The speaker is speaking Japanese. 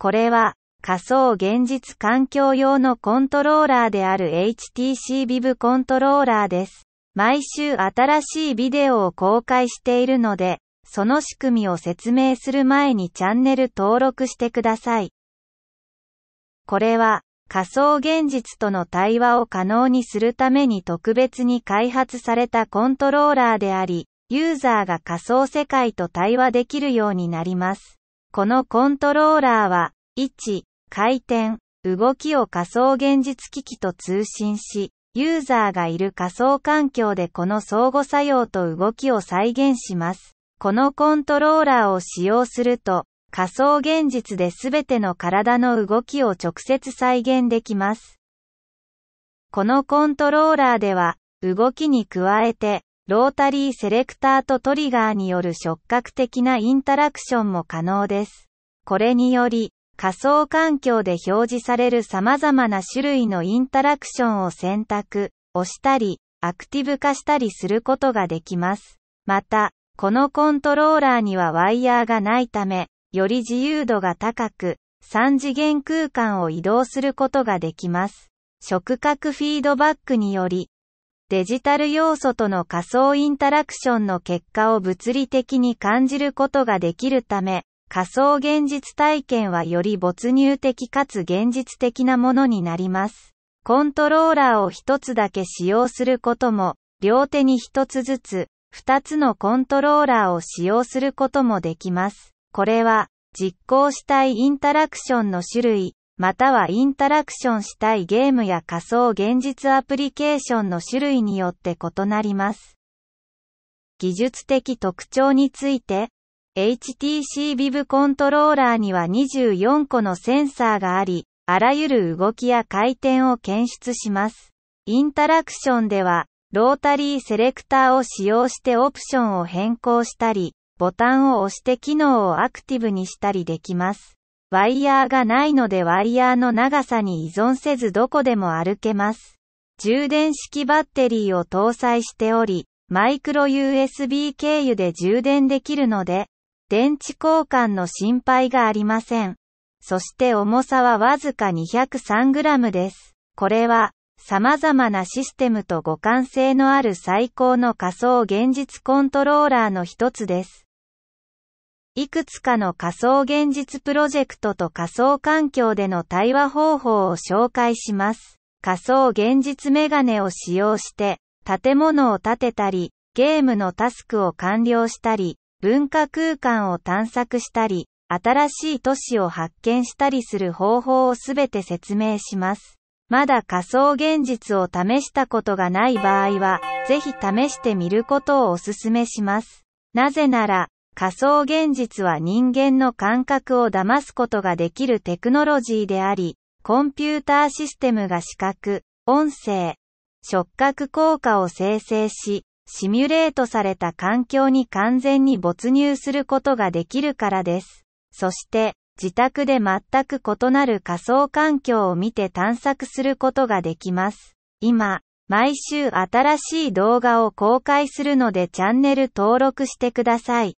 これは、仮想現実環境用のコントローラーである HTC v i v コントローラーです。毎週新しいビデオを公開しているので、その仕組みを説明する前にチャンネル登録してください。これは、仮想現実との対話を可能にするために特別に開発されたコントローラーであり、ユーザーが仮想世界と対話できるようになります。このコントローラーは、位置、回転、動きを仮想現実機器と通信し、ユーザーがいる仮想環境でこの相互作用と動きを再現します。このコントローラーを使用すると、仮想現実で全ての体の動きを直接再現できます。このコントローラーでは、動きに加えて、ロータリーセレクターとトリガーによる触覚的なインタラクションも可能です。これにより、仮想環境で表示される様々な種類のインタラクションを選択、押したり、アクティブ化したりすることができます。また、このコントローラーにはワイヤーがないため、より自由度が高く、3次元空間を移動することができます。触覚フィードバックにより、デジタル要素との仮想インタラクションの結果を物理的に感じることができるため、仮想現実体験はより没入的かつ現実的なものになります。コントローラーを一つだけ使用することも、両手に一つずつ、二つのコントローラーを使用することもできます。これは、実行したいインタラクションの種類、またはインタラクションしたいゲームや仮想現実アプリケーションの種類によって異なります。技術的特徴について、HTC v i v コントローラーには24個のセンサーがあり、あらゆる動きや回転を検出します。インタラクションでは、ロータリーセレクターを使用してオプションを変更したり、ボタンを押して機能をアクティブにしたりできます。ワイヤーがないのでワイヤーの長さに依存せずどこでも歩けます。充電式バッテリーを搭載しており、マイクロ USB 経由で充電できるので、電池交換の心配がありません。そして重さはわずか 203g です。これは、様々なシステムと互換性のある最高の仮想現実コントローラーの一つです。いくつかの仮想現実プロジェクトと仮想環境での対話方法を紹介します。仮想現実メガネを使用して、建物を建てたり、ゲームのタスクを完了したり、文化空間を探索したり、新しい都市を発見したりする方法をすべて説明します。まだ仮想現実を試したことがない場合は、ぜひ試してみることをお勧めします。なぜなら、仮想現実は人間の感覚を騙すことができるテクノロジーであり、コンピューターシステムが視覚、音声、触覚効果を生成し、シミュレートされた環境に完全に没入することができるからです。そして、自宅で全く異なる仮想環境を見て探索することができます。今、毎週新しい動画を公開するのでチャンネル登録してください。